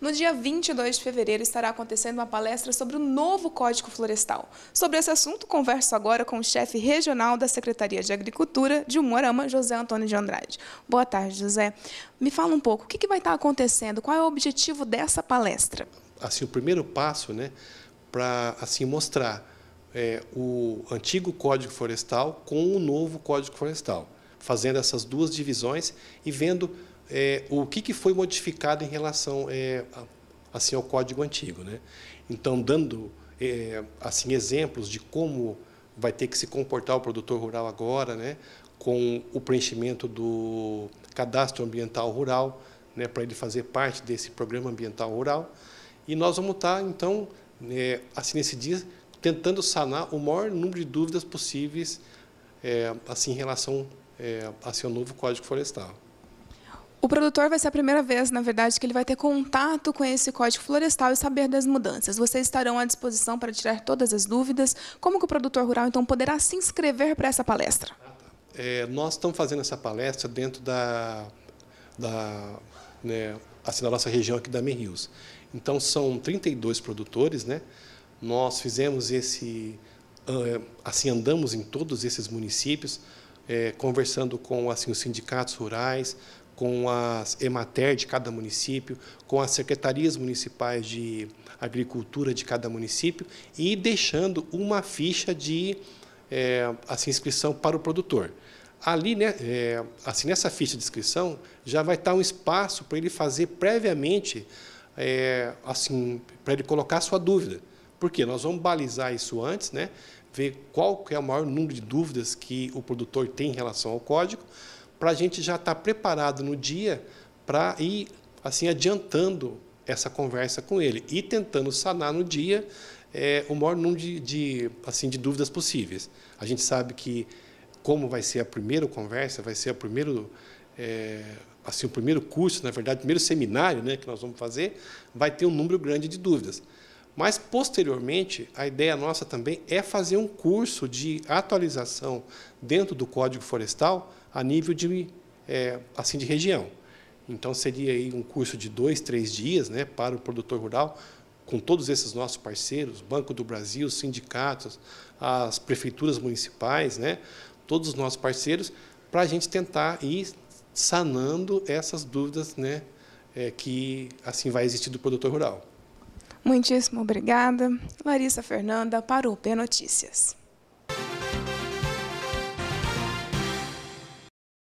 No dia 22 de fevereiro estará acontecendo uma palestra sobre o novo Código Florestal. Sobre esse assunto, converso agora com o chefe regional da Secretaria de Agricultura de Humorama, José Antônio de Andrade. Boa tarde, José. Me fala um pouco, o que, que vai estar acontecendo? Qual é o objetivo dessa palestra? Assim, o primeiro passo, né, para assim mostrar é, o antigo Código Florestal com o novo Código Florestal, fazendo essas duas divisões e vendo é, o que, que, foi modificado em relação é, assim ao código antigo, né? Então, dando é, assim exemplos de como vai ter que se comportar o produtor rural agora, né? Com o preenchimento do cadastro ambiental rural, né? Para ele fazer parte desse programa ambiental rural. E nós vamos estar tá, então né, assim nesse dia tentando sanar o maior número de dúvidas possíveis é, assim em relação é, assim ao novo código florestal. O produtor vai ser a primeira vez, na verdade, que ele vai ter contato com esse código florestal e saber das mudanças. Vocês estarão à disposição para tirar todas as dúvidas. Como que o produtor rural, então, poderá se inscrever para essa palestra? É, nós estamos fazendo essa palestra dentro da, da, né, assim, da nossa região aqui da Merrios. Então, são 32 produtores. Né? Nós fizemos esse... Ah, é, assim, andamos em todos esses municípios, é, conversando com assim, os sindicatos rurais, com as EMATER de cada município, com as secretarias municipais de agricultura de cada município e deixando uma ficha de é, assim, inscrição para o produtor. Ali, né, é, assim, nessa ficha de inscrição, já vai estar um espaço para ele fazer previamente, é, assim, para ele colocar a sua dúvida. Porque nós vamos balizar isso antes, né? ver qual é o maior número de dúvidas que o produtor tem em relação ao código, para a gente já estar tá preparado no dia para ir assim adiantando essa conversa com ele e tentando sanar no dia é, o maior número de, de, assim, de dúvidas possíveis. A gente sabe que como vai ser a primeira conversa, vai ser a primeiro, é, assim, o primeiro curso, na verdade, o primeiro seminário né, que nós vamos fazer, vai ter um número grande de dúvidas. Mas, posteriormente, a ideia nossa também é fazer um curso de atualização dentro do Código Florestal a nível de, é, assim, de região. Então, seria aí um curso de dois, três dias né, para o produtor rural, com todos esses nossos parceiros, Banco do Brasil, sindicatos, as prefeituras municipais, né, todos os nossos parceiros, para a gente tentar ir sanando essas dúvidas né, é, que assim vai existir do produtor rural. Muitíssimo obrigada. Larissa Fernanda para o P Notícias.